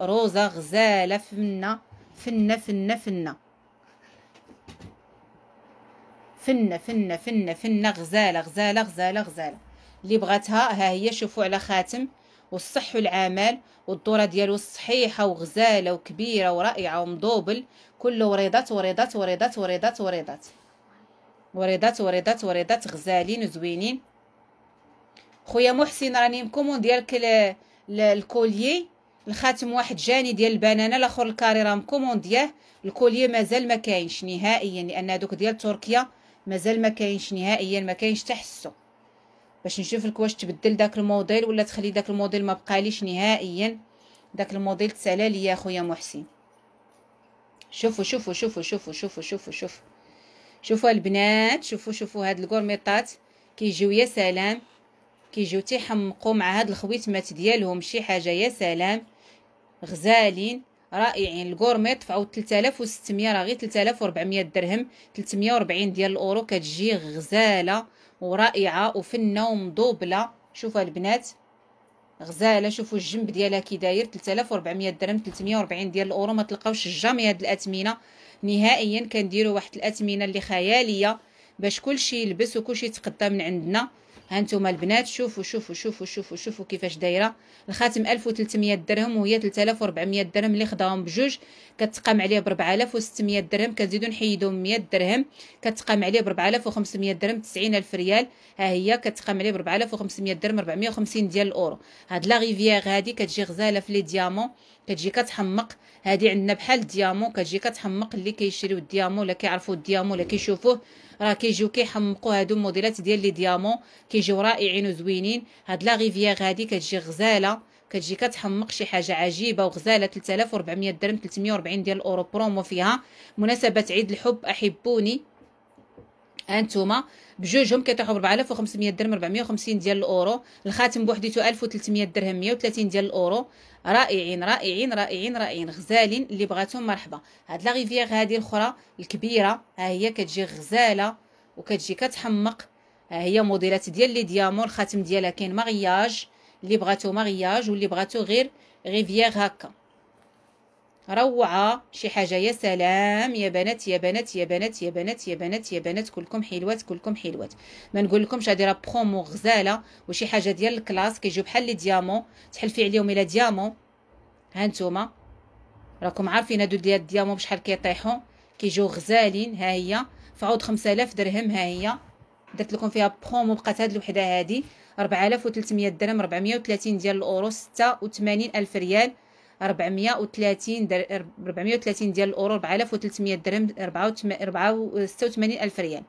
روزة غزالة فنة فنة فنة فنة فنة فنة فنة فنة غزالة غزالة غزالة غزالة اللي بغاتها ها هي شوفوا على خاتم والصح والعمال والدوره ديالو صحيحه وغزاله وكبيره ورائعه ومضوبل كله وريضات وريضات وريضات وريضات وريضات وريضات وريضات وريضات غزالين وزوينين خويا محسن راني مكومون ديالك الكوليي الخاتم واحد جاني ديال البنانه الاخر الكاري راه مكوموندياه الكوليه مازال ما كاينش نهائيا لان هذوك ديال تركيا مازال ما كاينش نهائيا ما كاينش تحسو باش نشوف لك واش تبدل داك الموديل ولا تخلي داك الموديل ما بقاليش نهائيا داك الموديل تسالى ليا خويا محسن شوفوا شوفوا شوفوا شوفوا شوفوا شوفوا شوفوا شوفوا البنات شوفوا شوفوا هاد الكورميطات كيجيو يا سلام كيجيو تيحمقوا مع هاد الخويتمات ديالهم شي حاجه يا سلام غزالين رائعين الكورمي دفعوا 3600 راه غير 3400 درهم 340 ديال الاورو كتجي غزاله ورائعه وفنه ومضوبله شوفوا البنات غزاله شوفوا الجنب ديالها كي داير 3400 درهم 340 ديال الاورو ما تلقاوش جامي هاد الاثمنه نهائيا كنديروا واحد الاثمنه اللي خياليه باش كلشي يلبس وكلشي يتقدم من عندنا هانتوما البنات شوفوا شوفوا شوفوا شوفوا شوفوا كيفاش دايره الخاتم 1300 درهم وهي 3400 درهم اللي خداهم بجوج كتقام عليه ب 4600 درهم كتزيدو نحيدو 100 درهم كتقام عليه ب 4500 درهم 90000 ريال ها هي كتقام عليه ب 4500 درهم 450 ديال الاورو هاد لا ريفيير هادي كتجي غزاله في لي ديامون كتجي كتحمق هادي عندنا بحال ديامو كتجي كتحمق اللي كيشريو الديامو ولا كيعرفوا الديامو ولا كيشوفوه راه كيجيو كيحمقوا هادو الموديلات ديال لي ديامو كيجيو رائعين وزوينين هاد لا غيفيغ هادي كتجي غزاله كتجي كتحمق شي حاجه عجيبه وغزاله 3400 درهم 340 ديال الاورو برومو فيها مناسبه عيد الحب احبوني انتوما بجوجهم كيطيحوا ب 4500 درهم 450 ديال الاورو الخاتم بوحديته 1300 درهم 130 ديال الاورو رائعين رائعين رائعين رائعين غزالين اللي بغاتهم مرحبا هاد لا ريفيير هادي الاخرى الكبيره ها هي كتجي غزاله وكتجي كتحمق ها هي موديلات ديال لي ديامون الخاتم ديالها كاين مارياج اللي بغاتو مارياج واللي بغاتو غير ريفيير هكا روعة شي حاجة يا سلام يا بنات يا بنات يا بنات يا بنات يا بنات يا بنات كلكم حلوات كلكم حلوات ما نقول لكمش هادي راه برومو غزالة وشي حاجة ديال الكلاس كيجيو بحال لي ديامون تحلفي عليهم الى ديامون هانتوما راكم عارفين هادو ديال الديامون بشحال كيطيحوا كيجيو غزالين ها هي فعوض خمسلاف درهم ها هي درت لكم فيها برومو بقات هاد الوحده هادي وتلتمية درهم ربعمية وتلاتين ديال الاورو ستة وتمانين الف ريال 430 در 430 ديال الاورو 4300 درهم 486000 الف ريال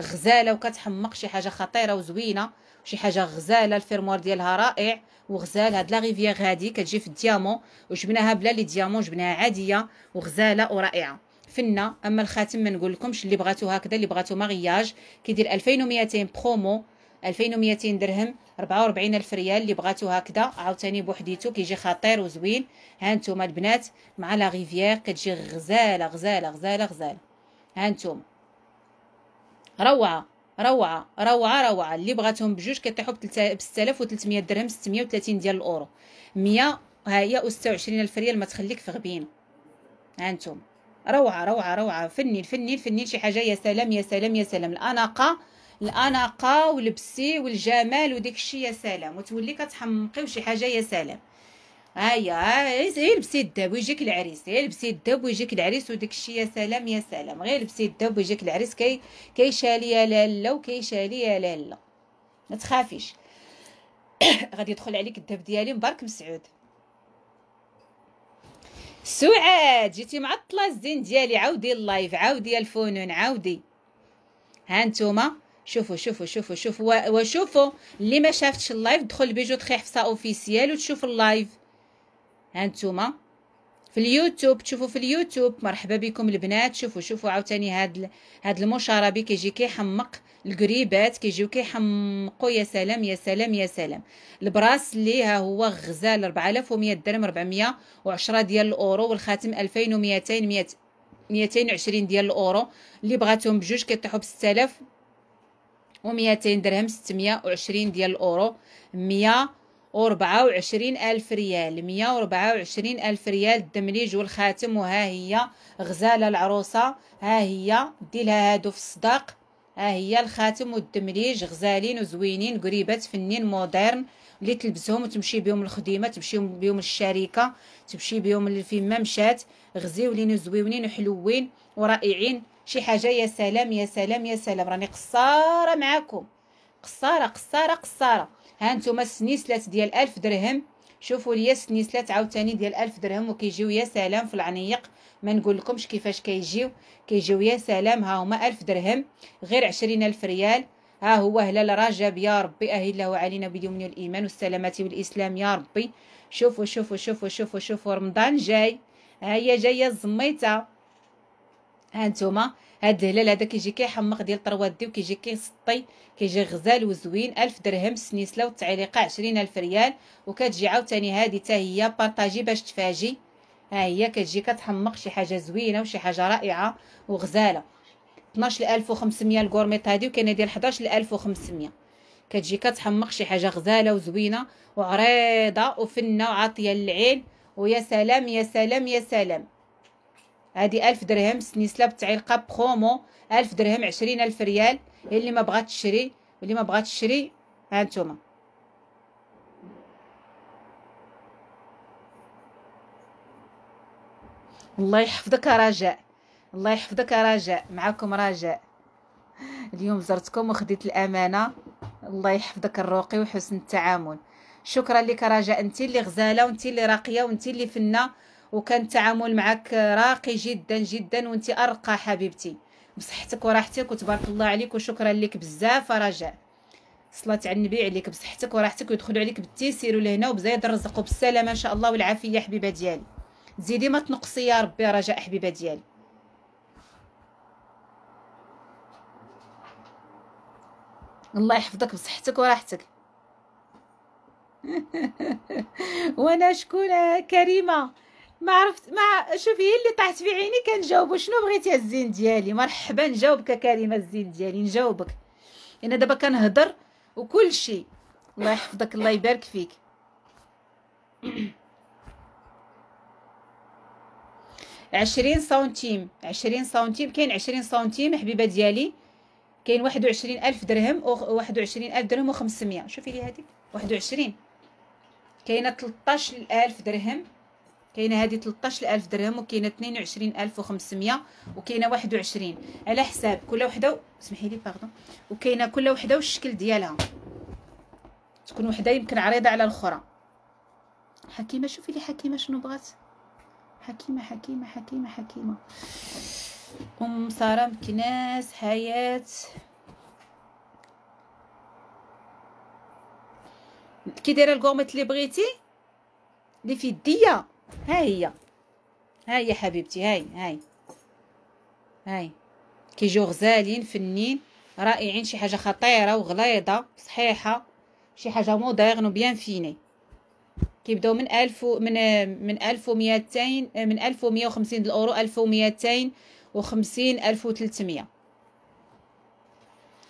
غزاله وكتحمق شي حاجه خطيره وزوينه شي حاجه غزاله الفيرموار ديالها رائع وغزال هاد لا ريفيير غادي كتجي في الديامون وجبناها بلا لي ديامون جبناها عاديه وغزاله ورائعه فنه اما الخاتم ما نقول لكمش اللي بغاتو هكذا اللي بغاتو مارياج كيدير 2200 برومو 2200 درهم 44000 ريال اللي بغاتو هكذا عاوتاني بوحديتو كيجي خطير وزوين ها نتوما البنات مع لا ريفيير كتجي غزاله غزاله غزاله غزاله ها نتوما روعه روعه روعه روعه اللي بغاتهم بجوج كطيحوا ب 6300 درهم 630 ديال الاورو 100 ها هي 26000 ريال ما تخليك في غبينه ها نتوما روعه روعه روعه فني الفني الفني شي حاجه يا سلام يا سلام يا سلام الاناقه الاناقه ولبسي والجمال وديك الشيء يا سلام وتولي كتحمقي وشي حاجه يا سلام هيا غير لبسي الذهب ويجيك العريس غير لبسي الذهب ويجيك العريس وديك الشيء يا سلام يا سلام غير لبسي الذهب ويجيك العريس كي كيشالي يا لاله وكيشالي يا لاله ما تخافيش غادي يدخل عليك الذهب ديالي مبارك مسعود سعاد جيتي معطله الزين ديالي عاودي اللايف عاودي الفنون عاودي ها نتوما شوفوا شوفوا شوفوا شوفوا وشوفوا اللي ما شافتش اللايف دخل بيجو تخي حفصه اوفيسيال وتشوف اللايف ها نتوما في اليوتيوب تشوفوا في اليوتيوب مرحبا بكم البنات شوفوا شوفوا عاوتاني هاد هاد المشاربي كيجي كيحمق القريبات كيجيو كيحمقوا يا سلام يا سلام يا سلام البراس اللي ها هو غزال 4100 درهم 410 ديال الاورو والخاتم 2200 200 220 ديال الاورو اللي بغاتهم بجوج كيطيحوا ب 6000 و200 درهم 620 ديال الاورو وعشرين الف ريال وعشرين الف ريال الدمليج والخاتم وها هي غزاله العروسه ها هي ديرها هادو في الصداق ها هي الخاتم والدمليج غزالين وزوينين قريبات فنين مودرن اللي تلبسهم وتمشي بهم الخديمه تمشي بهم الشركه تمشي بهم فيما مشات غزيولين وزويونين وحلوين ورائعين شي حاجه يا سلام يا سلام يا سلام راني قصاره معاكم قصاره قصاره قصاره ها نتوما السنيسلات ديال ألف درهم شوفوا لي السنيسلات عاوتاني ديال ألف درهم وكيجيو يا سلام في العنيق ما نقول لكمش كيفاش كيجيو كيجيو يا سلام ها هما ألف درهم غير عشرين ألف ريال ها هو هلال رجب يا ربي الله علينا باليمن والإيمان والسلامة والإسلام يا ربي شوفوا شوفوا شوفوا شوفوا شوفوا رمضان جاي ها هي جايه الزميته ها نتوما هاد الهلال هذا كيجي كيحمق ديال طروات دي وكيجي كيسطي كيجي غزال وزوين ألف درهم السنيسله والتعليقه ألف ريال وكتجي عاوتاني هادي تا هي بارطاجي باش تفاجي ها هي كتجي كتحمق شي حاجه زوينه وشي حاجه رائعه وغزاله 12500 الكورميط هادي وكاينه ديال 11500 كتجي كتحمق شي حاجه غزاله وزوينه وعريضه وفنه وعاطيه للعين ويا سلام يا سلام يا سلام هادي ألف درهم سنيسلا بالتعليقه بخومو ألف درهم عشرين ألف ريال اللي ما بغات تشري واللي ما بغات تشري هانتوما الله يحفظك رجاء الله يحفظك رجاء معكم رجاء اليوم زرتكم وخديت الامانه الله يحفظك الروقي وحسن التعامل شكرا لك رجاء انت اللي غزاله وانت اللي راقيه وانت اللي فنه وكان التعامل معك راقي جدا جدا وانت ارقى حبيبتي بصحتك وراحتك وتبارك الله عليك وشكرا لك بزاف رجاء صلاة على النبي عليك بصحتك وراحتك ويدخلوا عليك بالتيسير لهنا وبزايد الرزق وبالسلامة ان شاء الله والعافية حبيبة ديالي زيدي ما تنقصي يا ربي رجاء حبيبة ديالي الله يحفظك بصحتك وراحتك وانا شكون كريمه ما عرفت ما شوفي هي اللي طاحت في عيني كنجاوبو شنو بغيتي الزين ديالي مرحبا نجاوبك كريمه الزين ديالي نجاوبك انا دابا كنهضر وكل شيء الله يحفظك الله يبارك فيك عشرين سنتيم عشرين سنتيم كاين عشرين سنتيم حبيبه ديالي كاين واحد وعشرين الف درهم واحد وعشرين الف درهم وخمسميه شوفي لي هذيك واحد وعشرين كاينه تلطاش الف درهم كاينه هذه 13000 درهم وكاينه 22500 وكاينه 21 على حساب كل وحده اسمحي لي باردون وكاينه كل وحده والشكل ديالها تكون وحده يمكن عريضه على الاخرى حكيمه شوفي لي حكيمه شنو بغات حكيمه حكيمه حكيمه حكيمه ام ساره مكناس حياه كي دايره الكوميت اللي بغيتي اللي في يديا ها هي ها هي حبيبتي هاي هاي هاي كيجيو غزالين فنين رائعين شي حاجه خطيره وغليظه صحيحه شي حاجه موديرن وبيان فيني كيبداو من ألف و... من من ألف وميتين من ألف ومية وخمسين الأورو ألف وميتين وخمسين ألف وتلتمية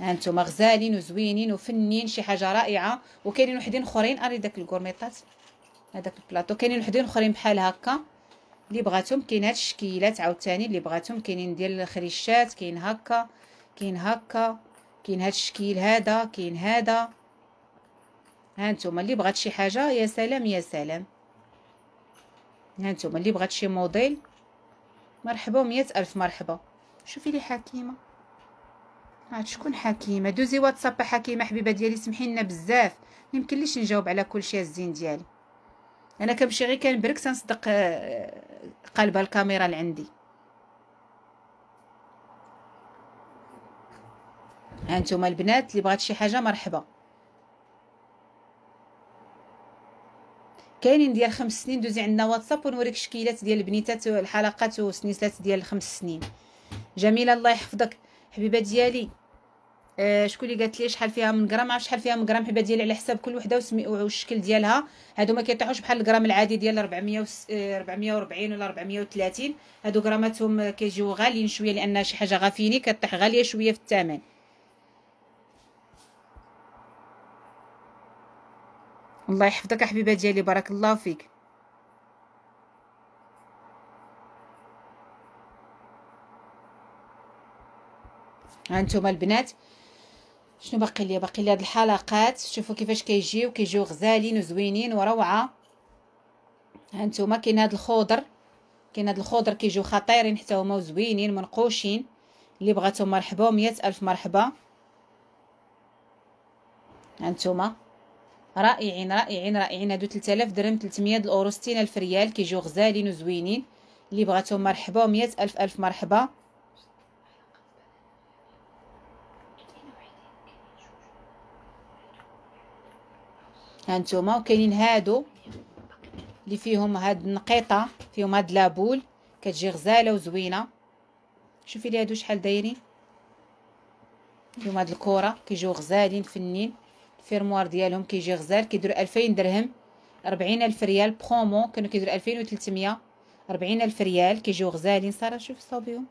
هانتوما غزالين وزوينين وفنين شي حاجه رائعه وكاينين وحدين اخرين اري داك الكورميطات هذاك البلاطو كاينين وحدين اخرين بحال هكا اللي بغاتهم كاين هاد الشكيلات عاوتاني اللي بغاتهم كاينين ديال الخريشات كاين هكا كاين هكا كاين هاد الشكيل هذا كاين هذا ها نتوما اللي بغات شي حاجه يا سلام يا سلام ها نتوما اللي بغات شي موديل مرحبا و الف مرحبا شوفي لي حكيمه عاد شكون حكيمه دوزي واتساب حكيمه حبيبه ديالي سمحي لنا بزاف ما يمكنليش نجاوب على كل شيء الزين ديالي انا كنمشي غير كنبرك تنصدق آه، قلبها الكاميرا اللي عندي هانتوما البنات اللي بغات شي حاجه مرحبا كاينين ديال خمس سنين دوزي عندنا واتساب ونوريك شكيلات ديال البنيتات الحلقات والسنيسلات ديال الخمس سنين جميله الله يحفظك حبيبه ديالي آه شكون اللي قالت لي شحال فيها من غرام عارف شحال فيها من غرام حبه ديالي على حساب كل وحده والشكل ديالها هادو ما كيطيحوش بحال الغرام العادي ديال 400 و 440 ولا 430 هادو غراماتهم كيجيو غاليين شويه لان شي حاجه غافيني كطيح غاليه شويه في الثمن الله يحفظك حبيبه ديالي بارك الله فيك هانتوما البنات شنو باقي لي باقي لي هاد الحلقات شوفوا كيفاش كيجيو كيجيو غزالين وزوينين وروعه هانتوما كاين هاد الخضر كاين هاد الخضر كيجيو خطيرين حتى هما وزوينين منقوشين اللي بغاتهم مرحبا مية الف مرحبا هانتوما رائعين رائعين رائعين هادو 3000 درهم 300 الاورو 60000 ريال كيجيو غزالين وزوينين اللي بغاتهم مرحبا مية الف الف مرحبا هانتوما وكاينين هادو اللي فيهم هاد النقيطه فيهم هاد لابول كتجي غزاله وزوينه شوفي لي هادو شحال دايرين فيهم هاد الكره كيجيو غزالين فنين الفيرموار ديالهم كيجي غزال كيديروا 2000 درهم ربعين الف ريال برومو كانوا كيديروا 2300 ربعين الف ريال كيجيو غزالين ساره شوف صوبيهم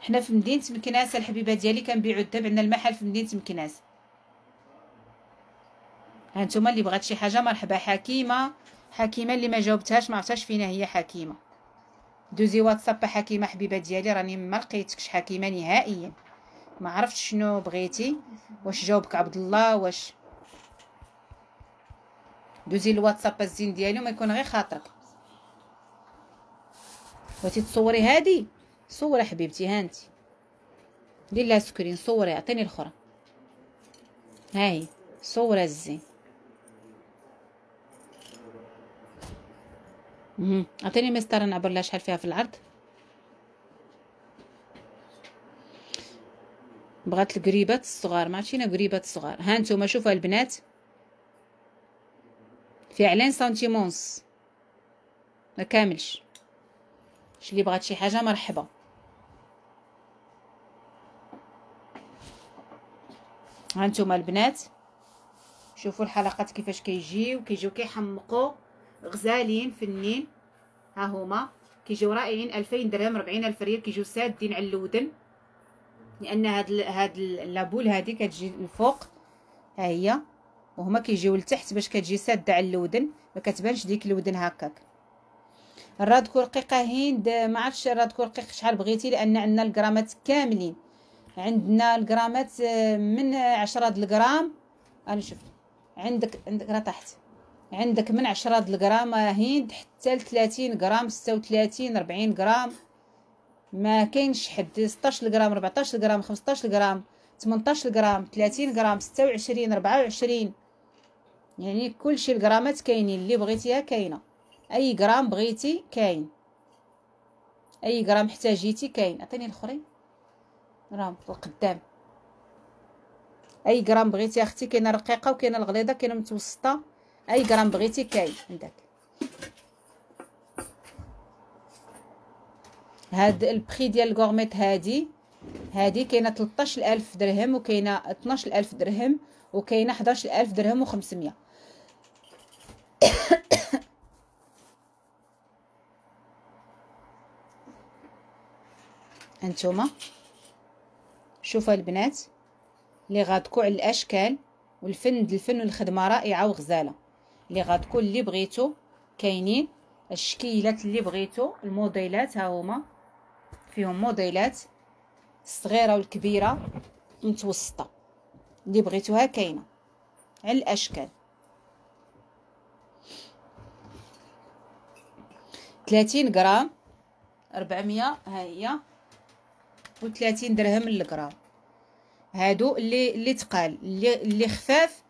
حنا في مدينه مكناس الحبيبه ديالي كنبيعوا الدب عندنا المحل في مدينه مكناس هانتوما اللي بغات شي حاجه مرحبا حكيمه حكيمه اللي ما جاوبتهاش ما عرفتش فينا هي حكيمه دوزي واتساب حكيمه حبيبه ديالي راني ما لقيتكش حكيمه نهائيا ما عرفتش شنو بغيتي واش جاوبك عبد الله واش دوزي الواتساب الزين ديالي وما يكون غير خاطرك بغيتي تصوري هادي صوري حبيبتي هانتي دير لها سكرين صوري عطيني الاخرى هاي صوره الزين اها عطيني مسطره نعبر لها شحال فيها في العرض بغات القريبات الصغار ما عرفتينا قريبات الصغار ها نتوما شوفوا البنات فعلا سنتيمونس ما كاملش شي اللي بغات شي حاجه مرحبا ها نتوما البنات شوفوا الحلقات كيفاش كيجيو كيجيو كيحمقوا غزالين فنين ها هما كيجيو رائعين 2000 درهم 40000 ريال كيجيو سادين على اللودن لان هاد ال هاد ال لابول هادي كتجي الفوق ها هي وهما كيجيو لتحت باش كتجي ساده على اللودن ما كتبانش ديك الودن هكاك الرادكو رقيقه هند ما عرفتش الرادكو رقيق شحال بغيتي لان عندنا الكرامات كاملين عندنا الكرامات آه، من عشرة د انا شوف عندك عندك راه تحت عندك من عشرة الغرام هند حتى لثلاثين غرام ستة وثلاثين ربعين غرام ما كاينش حد ستاش غرام ربعتاش غرام خمستاش غرام تمنطاش غرام ثلاثين غرام ستة وعشرين ربعة وعشرين يعني كلشي الغرامات كاينين اللي بغيتيها كاينه اي غرام بغيتي كاين اي غرام احتاجيتي كاين عطيني الاخرين راهم القدام اي غرام بغيتي اختي كاينه رقيقه وكاينه الغليظه كاينه متوسطه اي غرام بغيتي كاين عندك هاد البخي ديال الكورميت هادي هادي كاينه 13000 درهم وكاينه 12000 درهم وكاينه 11000 درهم و500 انتوما شوفوا البنات اللي غادكو على الاشكال والفن الفن والخدمه رائعه وغزاله اللي غتكون اللي بغيتو كاينين الشكيلات اللي بغيتو الموديلات ها هما فيهم موديلات الصغيره والكبيره المتوسطه اللي بغيتوها كاينه على الاشكال 30 غرام 400 ها هي و 30 درهم للغرام هادو اللي اللي تقال اللي اللي خفاف